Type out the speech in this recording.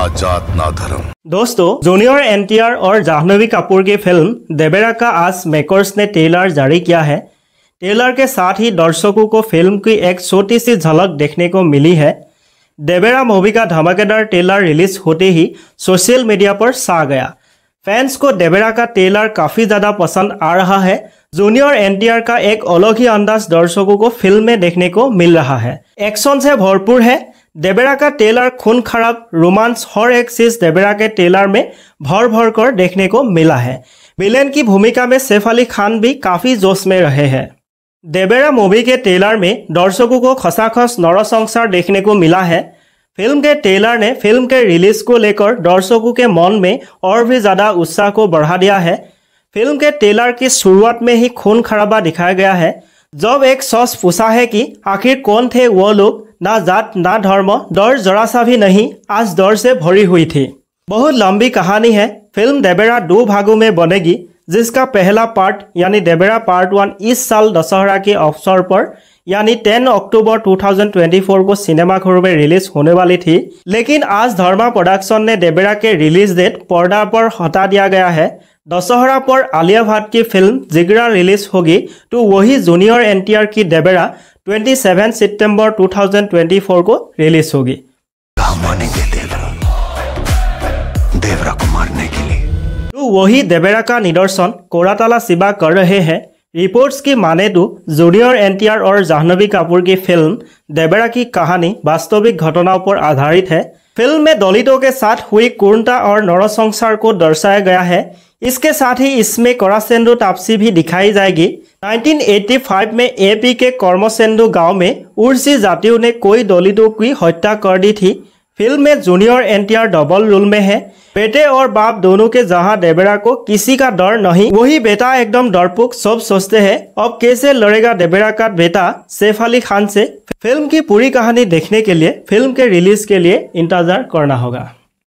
ना जात ना धर्म दोस्तों जूनियर एनटीआर और जाह्नवी कपूर की फिल्म देबेरा का आज मेकर्स ने ट्रेलर जारी किया है ट्रेलर के साथ ही दर्शकों को फिल्म की एक छोटी सी झलक देखने को मिली है देबेरा मूवी का धमाकेदार ट्रेलर रिलीज होते ही सोशल मीडिया पर सा गया फैंस को देबेरा का ट्रेलर काफ़ी ज़्यादा पसंद आ रहा है जूनियर एनटीआर का एक अलग ही अंदाज दर्शकों को फिल्म में देखने को मिल रहा है एक्शन से भरपूर है देबेरा का टेलर खून खराब रोमांस हर एक चीज देबेरा के टेलर में भर भर कर देखने को मिला है विलेन की भूमिका में सैफ अली खान भी काफी जोश में रहे हैं देबेरा मूवी के टेलर में दर्शकों को खसाखस नरसंसार देखने को मिला है फिल्म के टेलर ने फिल्म के रिलीज को लेकर दर्शकों के मन में और भी ज़्यादा उत्साह को बढ़ा दिया है फिल्म के टेलर की शुरुआत में ही खून खराबा दिखाया गया है जब एक सॉस पूछा है कि आखिर कौन थे वो लोग ना जात ना धर्म दौर जरा भी नहीं आज दौर से भरी हुई थी बहुत लंबी कहानी है फिल्म देबेरा दो भागों में बनेगी जिसका पहला पार्ट यानी देबेरा पार्ट वन इस साल दशहरा के अवसर पर यानी 10 अक्टूबर 2024 को सिनेमाघरों में रिलीज होने वाली थी लेकिन आज धर्मा प्रोडक्शन ने देबेरा के रिलीज डेट पर्दा पर हटा दिया गया है दशहरा पर आलिया भट्ट की फिल्म जिगरा रिलीज होगी तो वही जूनियर एनटीआर की देबेरा 27 सितंबर 2024 को रिलीज होगी तो वही देवरा का निदर्शन कोराताला सिबा कर रहे हैं रिपोर्ट्स की माने तो जूनियर एनटीआर और जाह्नवी कपूर की फिल्म देवरा की कहानी वास्तविक घटनाओं पर आधारित है फिल्म में दलितों के साथ हुई कुर्णता और नरसंसार को दर्शाया गया है इसके साथ ही इसमें कोरासेंडो तापसी भी दिखाई जाएगी 1985 में एपी के कर्मसेंधु गांव में उर्सी जातियों ने कोई दलितों की हत्या कर दी थी फिल्म में जूनियर एनटीआर डबल रोल में है बेटे और बाप दोनों के जहां देवेरा को किसी का डर नहीं वही बेटा एकदम डरपोक सब सोचते हैं अब कैसे लड़ेगा देवेरा का बेटा सैफ अली खान से फिल्म की पूरी कहानी देखने के लिए फिल्म के रिलीज के लिए इंतजार करना होगा